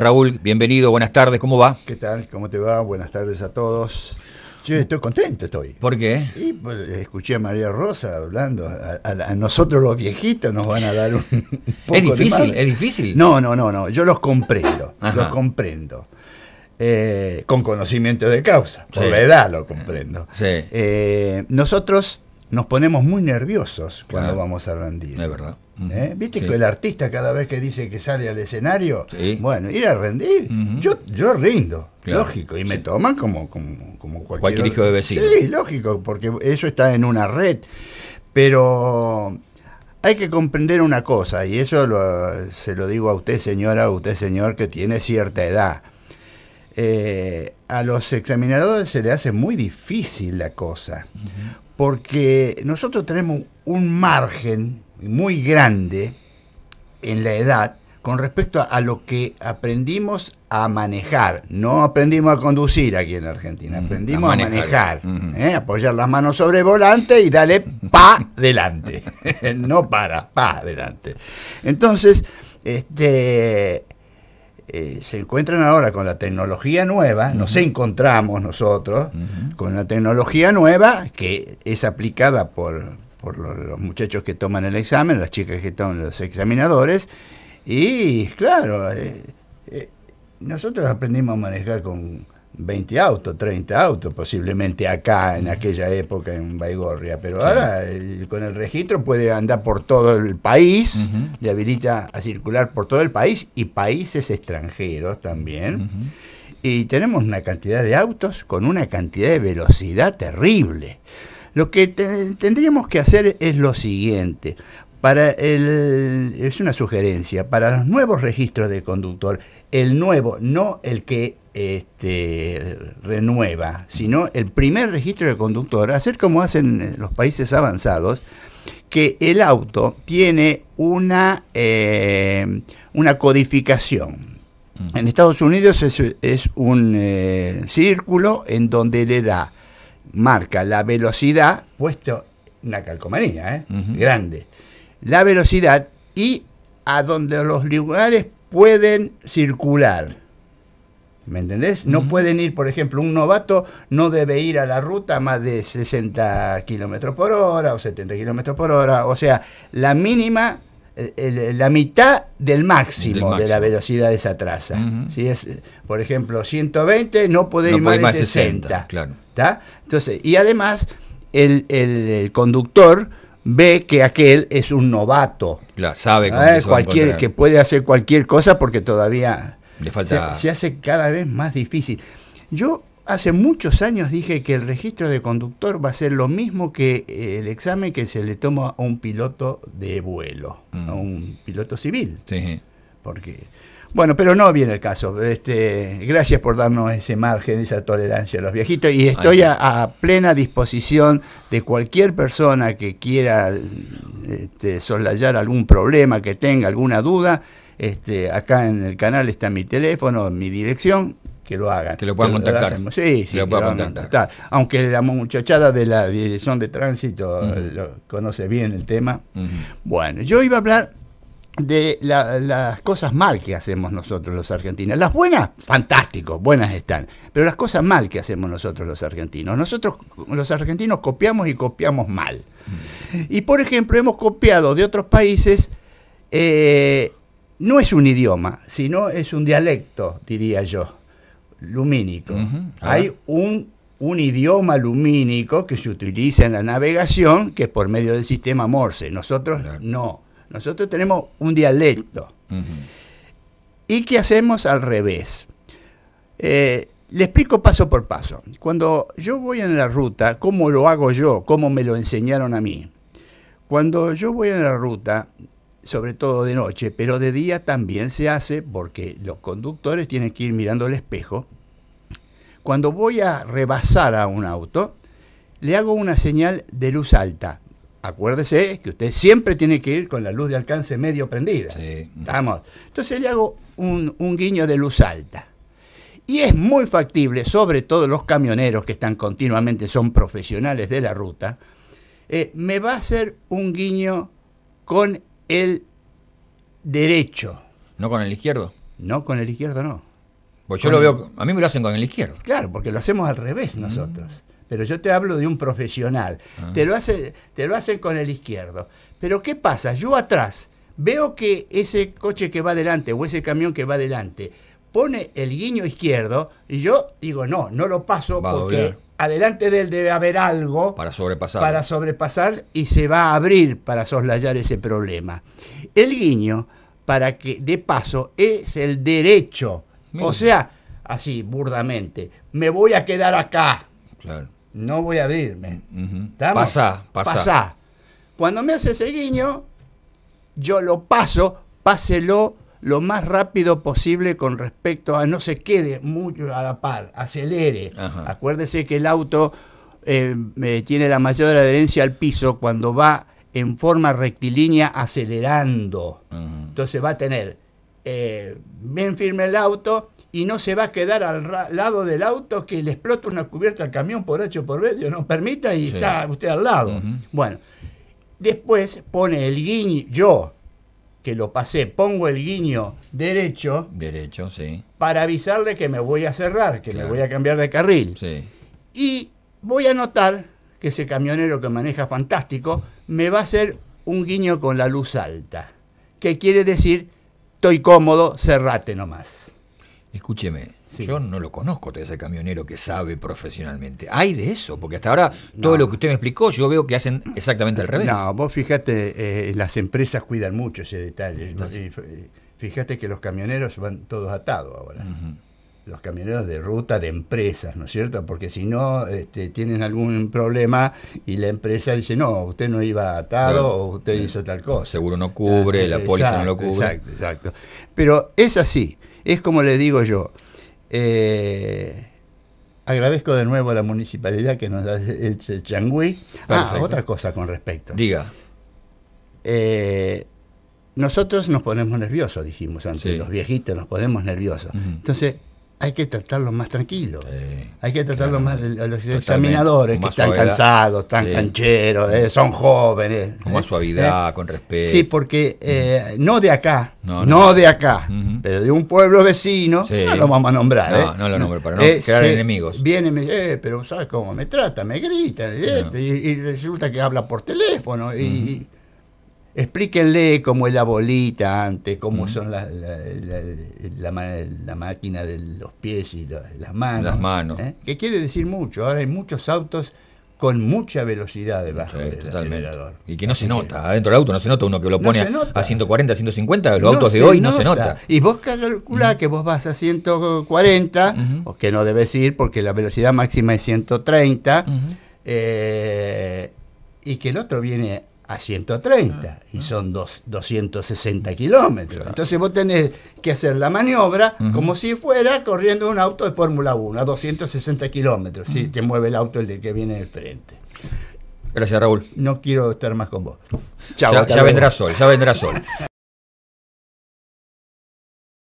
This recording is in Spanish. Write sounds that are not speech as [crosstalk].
Raúl, bienvenido, buenas tardes, ¿cómo va? ¿Qué tal? ¿Cómo te va? Buenas tardes a todos. Yo estoy contento, estoy. ¿Por qué? Y pues, escuché a María Rosa hablando. A, nosotros los viejitos nos van a dar un, [laughs] Es difícil, es difícil. No, no, no, no. Yo los comprendo, los comprendo. Eh, con conocimiento de causa, por la edad lo comprendo. Eh, nosotros nos ponemos muy nerviosos cuando vamos a rendir. Es verdad. ¿Eh? ¿Viste que el artista cada vez que dice que sale al escenario? Bueno, ir a rendir. yo, yo rindo, lógico. Y me toman como, como, cualquier, hijo de vecino. Sí, lógico, porque eso está en una red. Pero hay que comprender una cosa, y eso se lo digo a usted, señora, a usted, señor, que tiene cierta edad. Eh, a los examinadores se le hace muy difícil la cosa, porque nosotros tenemos un margen muy grande en la edad con respecto a, lo que aprendimos a manejar. No aprendimos a conducir aquí en Argentina, aprendimos a manejar. ¿eh? Apoyar las manos sobre el volante y dale pa delante. [laughs] no para, pa delante. Entonces, este, eh, se encuentran ahora con la tecnología nueva, nos encontramos nosotros con la tecnología nueva que es aplicada por por los muchachos que toman el examen, las chicas que toman los examinadores, y claro, eh, eh, nosotros aprendimos a manejar con 20 autos, 30 autos, posiblemente acá en aquella época en Baigorria, pero ahora eh, con el registro puede andar por todo el país, le habilita a circular por todo el país y países extranjeros también. Y tenemos una cantidad de autos con una cantidad de velocidad terrible. Lo que tendríamos que hacer es lo siguiente. Para el, es una sugerencia, para los nuevos registros de conductor, el nuevo, no el que este, renueva, sino el primer registro de conductor, hacer como hacen eh, los países avanzados, que el auto tiene una, eh, una codificación. Mm. En Estados Unidos es, un eh, círculo en donde le da marca la velocidad, puesto una calcomanía, ¿eh? grande, la velocidad y a donde los lugares pueden circular. ¿Me entendés? No pueden ir, por ejemplo, un novato no debe ir a la ruta más de 60 kilómetros por hora o 70 kilómetros por hora. O sea, la mínima eh, eh, la mitad del máximo, de la velocidad de esa traza. Si es, eh, por ejemplo, 120, no puede ir más de 60. Entonces, y además, el, el, conductor ve que aquel es un novato. La sabe cualquier Que puede hacer cualquier cosa porque todavía se hace cada vez más difícil. Yo hace muchos años dije que el registro de conductor va a ser lo mismo que el examen que se le toma a un piloto de vuelo. Mm. un piloto civil. Porque, bueno, pero no viene el caso. Este, gracias por darnos ese margen, esa tolerancia a los viejitos. Y estoy a, plena disposición de cualquier persona que quiera este, soslayar algún problema, que tenga alguna duda. Este, acá en el canal está mi teléfono, mi dirección que lo hagan. Que lo puedan contactar. sí, sí, lo puedan contactar. Aunque la muchachada de la Dirección de Tránsito conoce bien el tema. Bueno, yo iba a hablar de las cosas mal que hacemos nosotros los argentinos. Las buenas, fantástico, buenas están, pero las cosas mal que hacemos nosotros los argentinos. Nosotros los argentinos copiamos y copiamos mal. Y por ejemplo, hemos copiado de otros países... Eh, no es un idioma, sino es un dialecto, diría yo lumínico. Hay un, un, idioma lumínico que se utiliza en la navegación, que es por medio del sistema Morse. Nosotros no. Nosotros tenemos un dialecto. ¿Y qué hacemos al revés? Eh, le explico paso por paso. Cuando yo voy en la ruta, ¿cómo lo hago yo? ¿Cómo me lo enseñaron a mí? Cuando yo voy en la ruta, sobre todo de noche, pero de día también se hace porque los conductores tienen que ir mirando el espejo. Cuando voy a rebasar a un auto, le hago una señal de luz alta. Acuérdese que usted siempre tiene que ir con la luz de alcance medio prendida. ¿Estamos? Entonces le hago un, guiño de luz alta. Y es muy factible, sobre todo los camioneros que están continuamente, son profesionales de la ruta, eh, me va a hacer un guiño con el derecho. ¿No con el izquierdo? No, con el izquierdo no. Pues yo lo veo, a mí me lo hacen con el izquierdo. Claro, porque lo hacemos al revés mm. nosotros. Pero yo te hablo de un profesional. Ah. Te, lo hace, te lo hacen con el izquierdo. Pero ¿qué pasa? Yo atrás veo que ese coche que va adelante o ese camión que va adelante pone el guiño izquierdo y yo digo, no, no lo paso porque adelante de él debe haber algo para sobrepasar. para sobrepasar y se va a abrir para soslayar ese problema. El guiño, para que de paso, es el derecho o sea, así, burdamente, me voy a quedar acá. No voy a irme. Uh Pasa, pasa. Cuando me hace ese guiño, yo lo paso, páselo lo más rápido posible con respecto a no se quede mucho a la par, acelere. Acuérdese que el auto eh, tiene la mayor adherencia al piso cuando va en forma rectilínea acelerando. Entonces va a tener bien eh, firme el auto y no se va a quedar al lado del auto que le explota una cubierta al camión por hecho por medio, no permita, y está usted al lado. Bueno, después pone el guiño, yo que lo pasé, pongo el guiño derecho. Derecho, sí. Para avisarle que me voy a cerrar, que le me voy a cambiar de carril. Y voy a notar que ese camionero que maneja fantástico me va a hacer un guiño con la luz alta. Que quiere decir y cómodo, cerrate nomás. Escúcheme, yo no lo conozco, usted el camionero que sabe profesionalmente. ¿Hay de eso? Porque hasta ahora todo lo que usted me explicó, yo veo que hacen exactamente al revés. No, vos fíjate, eh, las empresas cuidan mucho ese detalle. Eh, fijate fíjate que los camioneros van todos atados ahora los camioneros de ruta de empresas, ¿no es cierto? Porque si no, este, tienen algún problema y la empresa dice, no, usted no iba atado o usted hizo tal cosa. Seguro no cubre, ah, la eh, póliza no lo cubre. Exacto, exacto. Pero es así, es como le digo yo. Eh, agradezco de nuevo a la municipalidad que nos da el, el changüí. Ah, otra cosa con respecto. Diga. Eh, nosotros nos ponemos nerviosos, dijimos antes, los viejitos nos ponemos nerviosos. Entonces, hay que tratarlo más tranquilo. hay que tratarlo más. Los examinadores que están cansados, están cancheros, eh, son jóvenes. Con más eh, suavidad, eh, con respeto. Sí, porque no de acá, no, de acá, pero de un pueblo vecino, no lo vamos a nombrar. No, no lo nombro para no crear enemigos. Vienen, pero ¿sabes cómo me trata? Me gritan y, resulta que habla por teléfono y, Explíquenle cómo es la bolita antes, cómo son la, la, máquina de los pies y las manos. Las manos. ¿eh? Que quiere decir mucho. Ahora hay muchos autos con mucha velocidad debajo del acelerador. Y que no se nota, adentro del auto no se nota uno que lo pone a 140, 150, los autos de hoy no se nota. Y vos calculás que vos vas a 140, o que no debes ir porque la velocidad máxima es 130, eh, y que el otro viene a 130 y son 260 kilómetros. Entonces vos tenés que hacer la maniobra como si fuera corriendo un auto de Fórmula 1 a 260 kilómetros, si te mueve el auto el de que viene del frente. Gracias, Raúl. No quiero estar más con vos. Chao. ya vendrá sol, ya vendrá sol. [laughs]